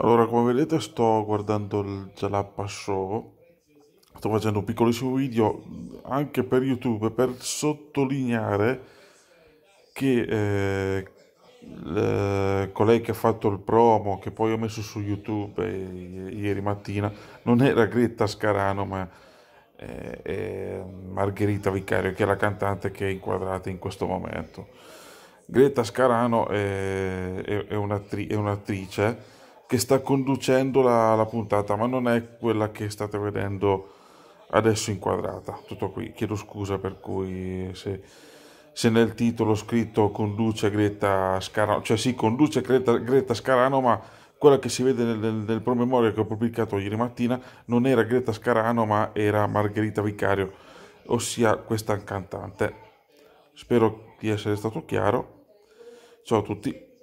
Allora, come vedete sto guardando il Jalapa Show, sto facendo un piccolissimo video anche per YouTube per sottolineare che eh, il, colei che ha fatto il promo, che poi ho messo su YouTube eh, ieri mattina, non era Greta Scarano ma eh, è Margherita Vicario, che è la cantante che è inquadrata in questo momento. Greta Scarano è, è, è un'attrice che sta conducendo la, la puntata, ma non è quella che state vedendo adesso inquadrata. Tutto qui, chiedo scusa per cui se, se nel titolo scritto conduce Greta Scarano, cioè sì, conduce Greta, Greta Scarano, ma quella che si vede nel, nel, nel, promemoria che ho pubblicato ieri mattina non era Greta Scarano, ma era Margherita Vicario, ossia questa cantante. Spero di essere stato chiaro. Ciao a tutti.